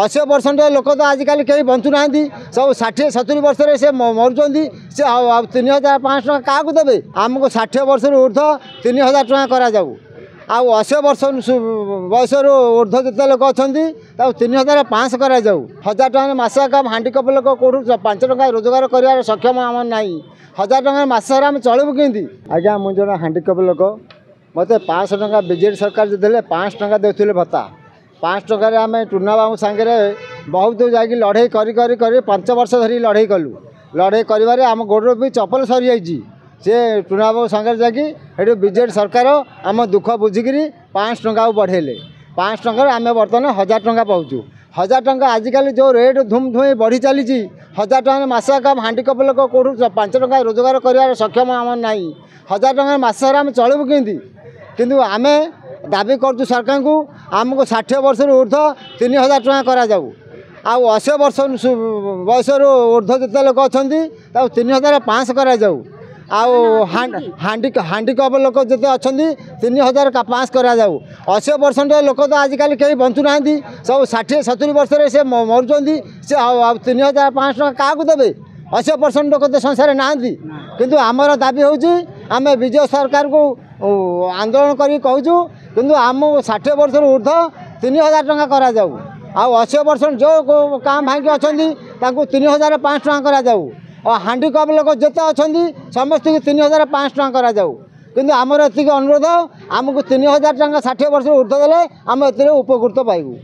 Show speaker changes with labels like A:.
A: ଅଶୀ ପରସେଣ୍ଟ ଲୋକ ତ ଆଜିକାଲି କେହି ବଞ୍ଚୁନାହାନ୍ତି ସବୁ ଷାଠିଏ ସତୁରୀ ବର୍ଷରେ ସେ ମରୁଛନ୍ତି ସେ ଆଉ ତିନି ହଜାର ପାଞ୍ଚଶହ ଟଙ୍କା କାହାକୁ ଦେବେ ଆମକୁ ଷାଠିଏ ବର୍ଷରୁ ଉର୍ଦ୍ଧ ତିନି ହଜାର ଟଙ୍କା କରାଯାଉ ଆଉ ଅଶୀ ବର୍ଷ ବୟସରୁ ଉର୍ଦ୍ଧ ଯେତେ ଲୋକ ଅଛନ୍ତି ତାକୁ ତିନି ହଜାର ପାଞ୍ଚଶହ କରାଯାଉ ହଜାର ଟଙ୍କାରେ ମାସକ ହାଣ୍ଡିକପ୍ ଲୋକ କେଉଁଠୁ ପାଞ୍ଚ ଟଙ୍କା ରୋଜଗାର କରିବାର ସକ୍ଷମ ଆମର ନାହିଁ ହଜାର ଟଙ୍କାରେ ମାସରେ ଆମେ ଚଳିବୁ କେମିତି ଆଜ୍ଞା ମୁଁ ଜଣେ ହାଣ୍ଡିକପ୍ ଲୋକ ମୋତେ ପାଞ୍ଚଶହ ଟଙ୍କା ବିଜେଡ଼ି ସରକାର ଯେ ଦେଲେ ପାଞ୍ଚଶହ ଟଙ୍କା ଦେଉଥିଲେ ଭତ୍ତା ପାଞ୍ଚ ଟଙ୍କାରେ ଆମେ ଟୁନାବାବୁ ସାଙ୍ଗରେ ବହୁତ ଯାଇକି ଲଢ଼େଇ କରି କରି କରି ପାଞ୍ଚ ବର୍ଷ ଧରି ଲଢ଼େଇ କଲୁ ଲଢ଼େଇ କରିବାରେ ଆମ ଗୋଡ଼ରୁ ବି ଚପଲ ସରିଯାଇଛି ସେ ଟୁନାବାବୁ ସାଙ୍ଗରେ ଯାଇକି ସେଠୁ ବିଜେଡ଼ି ସରକାର ଆମ ଦୁଃଖ ବୁଝିକିରି ପାଞ୍ଚ ଟଙ୍କାକୁ ବଢ଼େଇଲେ ପାଞ୍ଚ ଟଙ୍କାରେ ଆମେ ବର୍ତ୍ତମାନ ହଜାର ଟଙ୍କା ପାଉଛୁ ହଜାର ଟଙ୍କା ଆଜିକାଲି ଯେଉଁ ରେଟ୍ ଧୁମ୍ ଧୁଇଁ ବଢ଼ି ଚାଲିଛି ହଜାର ଟଙ୍କାରେ ମାସକ ହାଣ୍ଡି କପ ଲୋକ କେଉଁଠୁ ପାଞ୍ଚ ଟଙ୍କା ରୋଜଗାର କରିବାର ସକ୍ଷମ ଆମର ନାହିଁ ହଜାର ଟଙ୍କାରେ ମାସ ସାରା ଆମେ ଚଳିବୁ କେମିତି କିନ୍ତୁ ଆମେ ଦାବି କରୁଛୁ ସରକାରଙ୍କୁ ଆମକୁ ଷାଠିଏ ବର୍ଷରୁ ଉର୍ଦ୍ଧ୍ୱ ତିନି ହଜାର ଟଙ୍କା କରାଯାଉ ଆଉ ଅଶୀ ବର୍ଷ ବୟସରୁ ଉର୍ଦ୍ଧ୍ୱ ଯେତେ ଲୋକ ଅଛନ୍ତି ତାକୁ ତିନି ହଜାର ପାଞ୍ଚଶହ କରାଯାଉ ଆଉ ହାଣ୍ଡି ହାଣ୍ଡିକପ୍ ଲୋକ ଯେତେ ଅଛନ୍ତି ତିନି ହଜାର ପାଞ୍ଚଶହ କରାଯାଉ ଅଶୀ ପରସେଣ୍ଟ ଲୋକ ତ ଆଜିକାଲି କେହି ବଞ୍ଚୁନାହାନ୍ତି ସବୁ ଷାଠିଏ ସତୁରୀ ବର୍ଷରେ ସେ ମରୁଛନ୍ତି ସେ ଆଉ ତିନି ହଜାର ପାଞ୍ଚଶହ ଟଙ୍କା କାହାକୁ ଦେବେ ଅଶୀ ପରସେଣ୍ଟ ଲୋକ ତ ସଂସାରରେ ନାହାନ୍ତି କିନ୍ତୁ ଆମର ଦାବି ହେଉଛି ଆମେ ବିଜୁ ସରକାରକୁ ଆନ୍ଦୋଳନ କରିକି କହୁଛୁ କିନ୍ତୁ ଆମକୁ ଷାଠିଏ ବର୍ଷରୁ ଉର୍ଦ୍ଧ୍ୱ ତିନି ହଜାର ଟଙ୍କା କରାଯାଉ ଆଉ ଅଶୀ ବର୍ଷ ଯେଉଁ କାଁ ଭାଇକି ଅଛନ୍ତି ତାଙ୍କୁ ତିନି ହଜାର ପାଞ୍ଚ ଟଙ୍କା କରାଯାଉ ଆଉ ହାଣ୍ଡିକପ୍ ଲୋକ ଯେତେ ଅଛନ୍ତି ସମସ୍ତଙ୍କୁ ତିନି ହଜାର ପାଞ୍ଚ ଟଙ୍କା କରାଯାଉ କିନ୍ତୁ ଆମର ଏତିକି ଅନୁରୋଧ ଆମକୁ ତିନି ହଜାର ଟଙ୍କା ଷାଠିଏ ବର୍ଷରୁ ଉର୍ଦ୍ଧ୍ୱ ଦେଲେ ଆମେ ଏଥିରେ ଉପକୃତ ପାଇବୁ